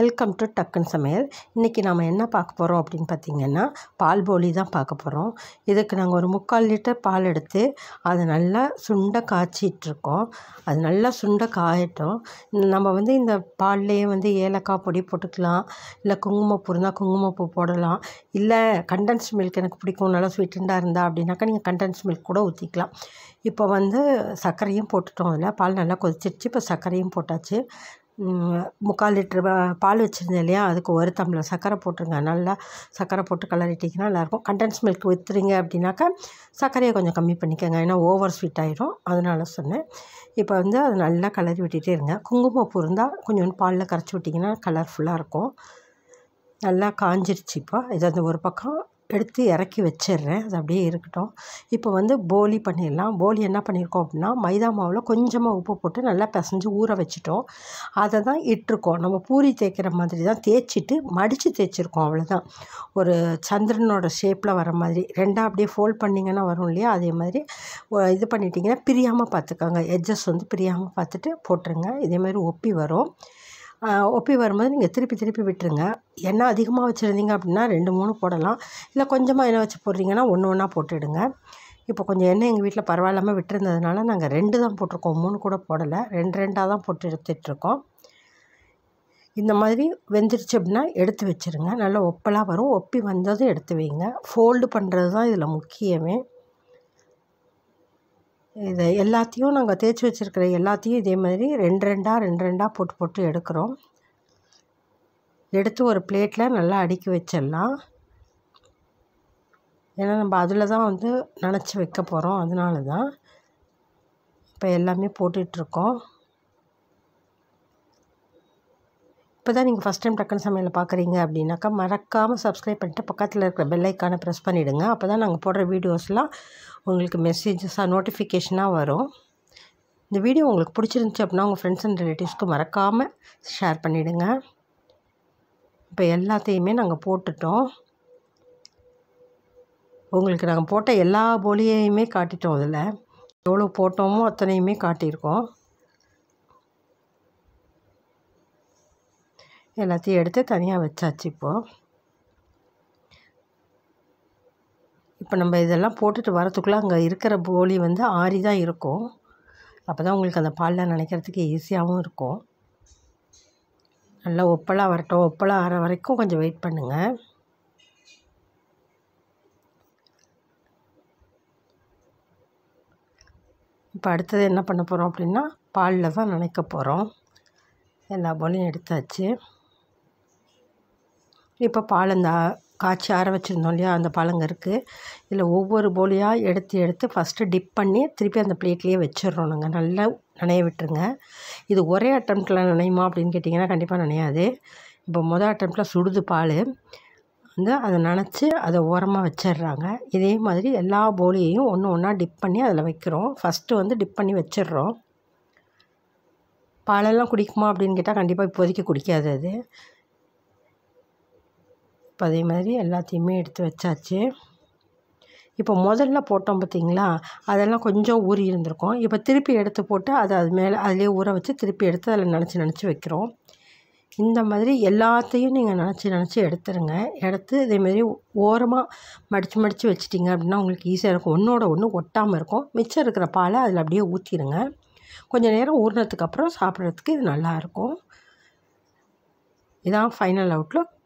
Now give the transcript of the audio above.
welcome to டக்குன் சமையல் இன்றைக்கி நாம் என்ன பார்க்க போகிறோம் அப்படின்னு பார்த்திங்கன்னா பால் போலி தான் பார்க்க போகிறோம் இதுக்கு நாங்கள் ஒரு முக்கால் லிட்டர் பால் எடுத்து அதை நல்லா சுண்டை காய்ச்சிட்ருக்கோம் அது நல்லா சுண்டை காயட்டும் நம்ம வந்து இந்த பால்லையே வந்து ஏலக்காய் பொடி போட்டுக்கலாம் இல்லை குங்குமப்பூ இருந்தால் குங்குமப்பூ போடலாம் இல்லை கண்டன்ஸ் மில்க் எனக்கு பிடிக்கும் நல்லா ஸ்வீட்டண்டாக இருந்தால் அப்படின்னாக்கா நீங்கள் கண்டன்ஸ் மில்க் கூட ஊற்றிக்கலாம் இப்போ வந்து சர்க்கரையும் போட்டுட்டோம் அதில் பால் நல்லா கொதிச்சிருச்சு இப்போ சர்க்கரையும் போட்டாச்சு முக்கால் லிட்ரு பால் வச்சுருந்தேன் இல்லையா அதுக்கு ஒரு டம்ளர் சர்க்கரை போட்டுருங்க நல்லா சர்க்கரை போட்டு கலரிட்டிங்கன்னா நல்லாயிருக்கும் கண்டன்ஸ் மில்க் விற்றுறீங்க அப்படின்னாக்கா சர்க்கரையை கொஞ்சம் கம்மி பண்ணிக்கோங்க ஏன்னா ஓவர் ஸ்வீட் ஆகிரும் அதனால சொன்னேன் இப்போ வந்து அதை நல்லா கலரி விட்டுகிட்டே இருங்க குங்குமப்பூ இருந்தால் கொஞ்சோண்டு பாலில் கரைச்சி விட்டிங்கன்னா கலர்ஃபுல்லாக இருக்கும் நல்லா காஞ்சிருச்சு இப்போ இது அந்த ஒரு பக்கம் எடுத்து இறக்கி வச்சிடுறேன் அது அப்படியே இருக்கட்டும் இப்போ வந்து போலி பண்ணிடலாம் போலி என்ன பண்ணியிருக்கோம் அப்படின்னா மைதா மாவில் கொஞ்சமாக உப்பு போட்டு நல்லா பிசைஞ்சு ஊற வச்சுட்டோம் அதை தான் இட்டிருக்கோம் நம்ம பூரி தேய்க்கிற மாதிரி தான் தேய்ச்சிட்டு மடித்து தேய்ச்சிருக்கோம் அவ்வளோதான் ஒரு சந்திரனோட ஷேப்பில் வர மாதிரி ரெண்டாக அப்படியே ஃபோல்ட் பண்ணிங்கன்னா வரும் இல்லையா அதே மாதிரி இது பண்ணிட்டிங்கன்னா பிரியாமல் பார்த்துக்கோங்க எட்ஜஸ் வந்து பிரியாமல் பார்த்துட்டு போட்டுருங்க இதே மாதிரி ஒப்பி வரும் ஒப்பி வரும்போது நீங்கள் திருப்பி திருப்பி விட்டுருங்க எண்ணெய் அதிகமாக வச்சுருந்தீங்க அப்படின்னா ரெண்டு மூணு போடலாம் இல்லை கொஞ்சமாக எண்ணெய் வச்சு போடுறீங்கன்னா ஒன்று ஒன்றா போட்டுடுங்க இப்போ கொஞ்சம் எண்ணெய் எங்கள் வீட்டில் பரவாயில்லாமல் விட்டுருந்ததுனால நாங்கள் ரெண்டு தான் போட்டிருக்கோம் மூணு கூட போடலை ரெண்டு ரெண்டாக தான் போட்டு எடுத்துகிட்ருக்கோம் இந்த மாதிரி வெந்துருச்சு அப்படின்னா எடுத்து வச்சுருங்க நல்லா ஒப்பலாக வரும் ஒப்பி வந்ததும் எடுத்து வைங்க ஃபோல்டு பண்ணுறது தான் இதில் முக்கியமே இதை எல்லாத்தையும் நாங்கள் தேய்ச்சி வச்சுருக்கிற எல்லாத்தையும் இதே மாதிரி ரெண்டு ரெண்டாக ரெண்டு ரெண்டாக போட்டு போட்டு எடுக்கிறோம் எடுத்து ஒரு பிளேட்டில் நல்லா அடுக்கி வச்சிடலாம் ஏன்னா நம்ம அதில் தான் வந்து நினச்சி வைக்க போகிறோம் அதனால தான் இப்போ எல்லாமே போட்டுட்ருக்கோம் இப்போ தான் நீங்கள் ஃபஸ்ட் டைம் டக்குனு சமையல் பார்க்குறீங்க அப்படின்னாக்கா மறக்காமல் சப்ஸ்கிரைப் பண்ணிட்டு பக்கத்தில் இருக்கிற பெல்லைக்கானை ப்ரெஸ் பண்ணிவிடுங்க அப்போ தான் நாங்கள் போடுற வீடியோஸ்லாம் உங்களுக்கு மெசேஜஸாக நோட்டிஃபிகேஷனாக வரும் இந்த வீடியோ உங்களுக்கு பிடிச்சிருந்துச்சி அப்படின்னா உங்கள் ஃப்ரெண்ட்ஸ் அண்ட் ரிலேட்டிவ்ஸ்க்கு மறக்காமல் ஷேர் பண்ணிவிடுங்க இப்போ எல்லாத்தையுமே நாங்கள் போட்டுட்டோம் உங்களுக்கு நாங்கள் போட்ட எல்லா போலியையுமே காட்டிட்டோம் அதில் எவ்வளோ போட்டோமோ அத்தனையுமே காட்டியிருக்கோம் எல்லாத்தையும் எடுத்து தனியாக வச்சாச்சு இப்போது இப்போ நம்ம இதெல்லாம் போட்டுட்டு வரத்துக்குள்ளே அங்கே இருக்கிற போலி வந்து ஆறி தான் இருக்கும் அப்போ தான் உங்களுக்கு அந்த பாலில் நினைக்கிறதுக்கு ஈஸியாகவும் இருக்கும் நல்லா ஒப்பலாக வரட்டும் ஒப்பலாக ஆற வரைக்கும் கொஞ்சம் வெயிட் பண்ணுங்கள் இப்போ அடுத்தது என்ன பண்ண போகிறோம் அப்படின்னா பாலில் தான் நினைக்க போகிறோம் எல்லா போலையும் எடுத்தாச்சு இப்போ பால் இந்த காய்ச்சி ஆற வச்சுருந்தோம் இல்லையா அந்த பாலங்க இருக்குது இதில் ஒவ்வொரு போலியாக எடுத்து எடுத்து ஃபஸ்ட்டு டிப் பண்ணி திருப்பி அந்த பிளேட்லேயே வச்சிடறோம் நாங்கள் நல்லா நனைய விட்டுருங்க இது ஒரே அட்டம்ப்டில் நனையுமா அப்படின்னு கேட்டிங்கன்னா கண்டிப்பாக நனையாது இப்போ மொதல் அட்டம்ப்டில் சுடுது பால் வந்து அதை நினச்சி அதை ஓரமாக வச்சிடுறாங்க இதே மாதிரி எல்லா போலியையும் ஒன்று ஒன்றா டிப் பண்ணி அதில் வைக்கிறோம் ஃபஸ்ட்டு வந்து டிப் பண்ணி வச்சிடுறோம் பாலெல்லாம் குடிக்குமா அப்படின்னு கேட்டால் கண்டிப்பாக இப்போதைக்கு குடிக்காது அது இப்போ அதே மாதிரி எல்லாத்தையுமே எடுத்து வச்சாச்சு இப்போ முதல்ல போட்டோம் பார்த்திங்களா அதெல்லாம் கொஞ்சம் ஊறி இருந்திருக்கும் இப்போ திருப்பி எடுத்து போட்டு அதை அது மேலே அதிலே ஊற வச்சு திருப்பி எடுத்து அதில் நினச்சி நினச்சி வைக்கிறோம் இந்த மாதிரி எல்லாத்தையும் நீங்கள் நினச்சி நினச்சி எடுத்துருங்க எடுத்து இதேமாரி ஓரமாக மடித்து மடித்து வச்சிட்டிங்க அப்படின்னா உங்களுக்கு ஈஸியாக இருக்கும் ஒன்றோட ஒன்று ஒட்டாமல் இருக்கும் மிச்சம் இருக்கிற பாலை அதில் அப்படியே ஊற்றிடுங்க கொஞ்சம் நேரம் ஊறினதுக்கப்புறம் சாப்பிட்றதுக்கு இது நல்லாயிருக்கும் இதான் ஃபைனல் அவுட்லுக்